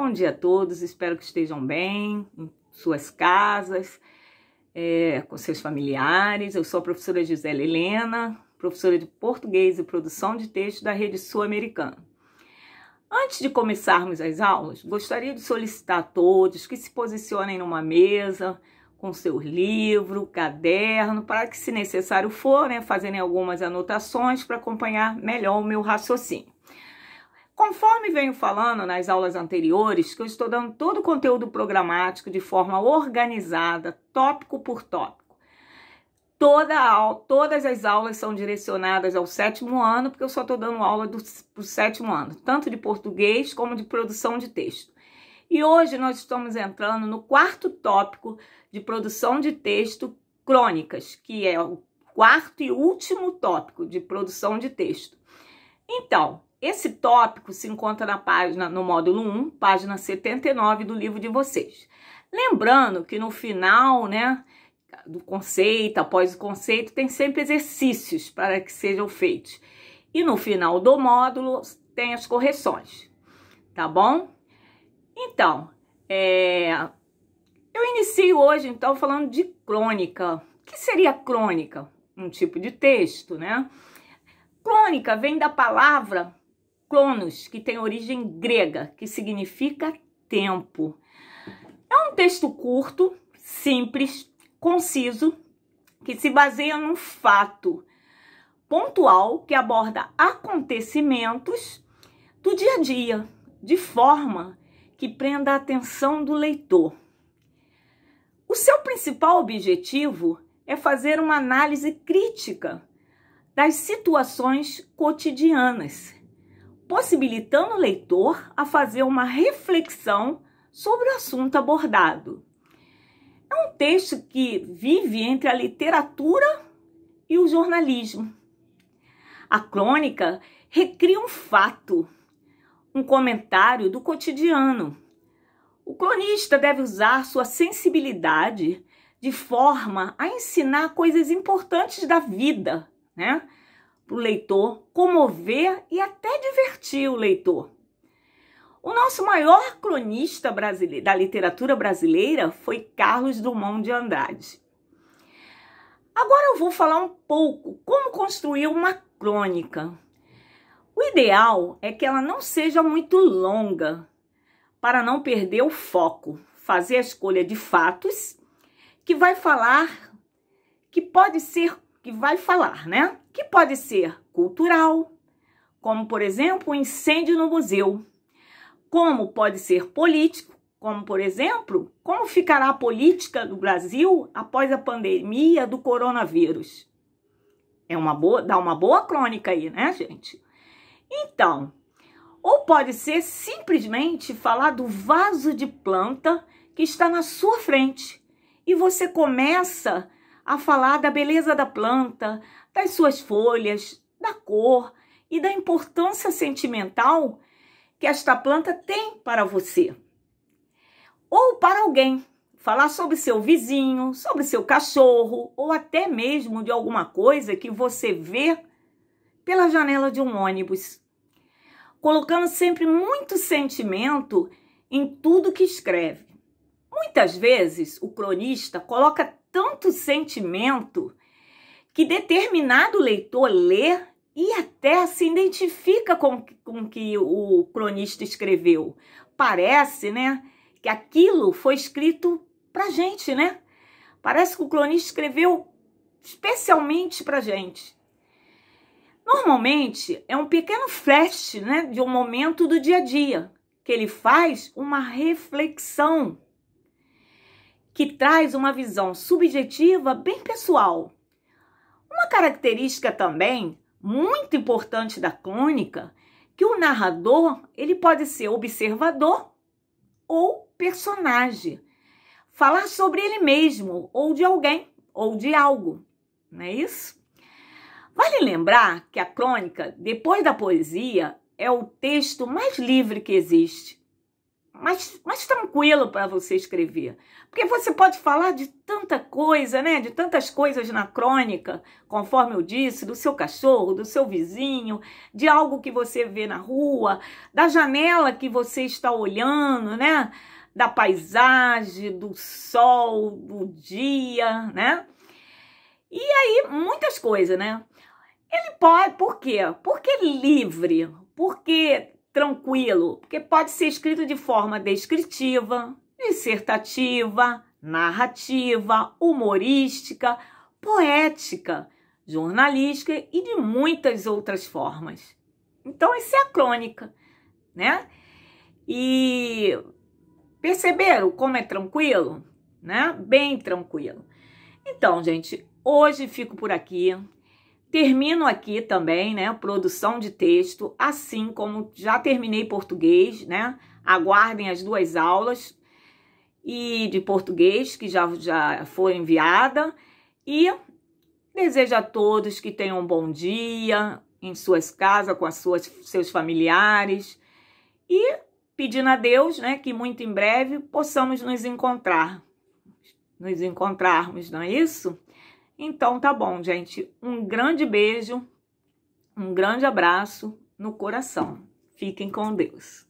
Bom dia a todos, espero que estejam bem em suas casas, é, com seus familiares. Eu sou a professora Gisela Helena, professora de português e produção de texto da Rede Sul-Americana. Antes de começarmos as aulas, gostaria de solicitar a todos que se posicionem numa mesa com seu livro, caderno, para que, se necessário for, né, fazerem algumas anotações para acompanhar melhor o meu raciocínio. Conforme venho falando nas aulas anteriores, que eu estou dando todo o conteúdo programático de forma organizada, tópico por tópico. Toda a, todas as aulas são direcionadas ao sétimo ano, porque eu só estou dando aula do, do sétimo ano, tanto de português como de produção de texto. E hoje nós estamos entrando no quarto tópico de produção de texto crônicas, que é o quarto e último tópico de produção de texto. Então, esse tópico se encontra na página, no módulo 1, página 79 do livro de vocês. Lembrando que no final, né, do conceito, após o conceito, tem sempre exercícios para que sejam feitos. E no final do módulo tem as correções, tá bom? Então, é... eu inicio hoje, então, falando de crônica. O que seria crônica? Um tipo de texto, né? Crônica vem da palavra clonos, que tem origem grega, que significa tempo. É um texto curto, simples, conciso, que se baseia num fato pontual que aborda acontecimentos do dia a dia, de forma que prenda a atenção do leitor. O seu principal objetivo é fazer uma análise crítica das situações cotidianas possibilitando o leitor a fazer uma reflexão sobre o assunto abordado. É um texto que vive entre a literatura e o jornalismo. A crônica recria um fato, um comentário do cotidiano. O cronista deve usar sua sensibilidade de forma a ensinar coisas importantes da vida, né? para o leitor, comover e até divertir o leitor. O nosso maior cronista da literatura brasileira foi Carlos Drummond de Andrade. Agora eu vou falar um pouco como construir uma crônica. O ideal é que ela não seja muito longa, para não perder o foco, fazer a escolha de fatos que vai falar que pode ser que vai falar, né? Que pode ser cultural, como por exemplo, um incêndio no museu, como pode ser político, como por exemplo, como ficará a política do Brasil após a pandemia do coronavírus. É uma boa, dá uma boa crônica aí, né, gente? Então, ou pode ser simplesmente falar do vaso de planta que está na sua frente e você começa a falar da beleza da planta, das suas folhas, da cor e da importância sentimental que esta planta tem para você ou para alguém. Falar sobre seu vizinho, sobre seu cachorro ou até mesmo de alguma coisa que você vê pela janela de um ônibus. Colocando sempre muito sentimento em tudo que escreve. Muitas vezes o cronista coloca tanto sentimento que determinado leitor lê e até se identifica com o que o cronista escreveu. Parece, né, que aquilo foi escrito pra gente, né? Parece que o cronista escreveu especialmente pra gente. Normalmente é um pequeno flash, né, de um momento do dia a dia, que ele faz uma reflexão que traz uma visão subjetiva bem pessoal. Uma característica também muito importante da crônica que o narrador ele pode ser observador ou personagem, falar sobre ele mesmo ou de alguém ou de algo, não é isso? Vale lembrar que a crônica, depois da poesia, é o texto mais livre que existe mais, mais tranquilo para você escrever. Porque você pode falar de tanta coisa, né? De tantas coisas na crônica, conforme eu disse, do seu cachorro, do seu vizinho, de algo que você vê na rua, da janela que você está olhando, né? Da paisagem, do sol, do dia, né? E aí, muitas coisas, né? Ele pode, por quê? Porque é livre, porque tranquilo, porque pode ser escrito de forma descritiva, dissertativa, narrativa, humorística, poética, jornalística e de muitas outras formas. Então, isso é a crônica, né? E perceberam como é tranquilo, né? Bem tranquilo. Então, gente, hoje fico por aqui. Termino aqui também, né? Produção de texto, assim como já terminei português, né? Aguardem as duas aulas e de português que já, já foi enviada. E desejo a todos que tenham um bom dia em suas casas, com as suas, seus familiares. E pedindo a Deus né, que muito em breve possamos nos encontrar. Nos encontrarmos, não é isso? Então tá bom, gente. Um grande beijo, um grande abraço no coração. Fiquem com Deus.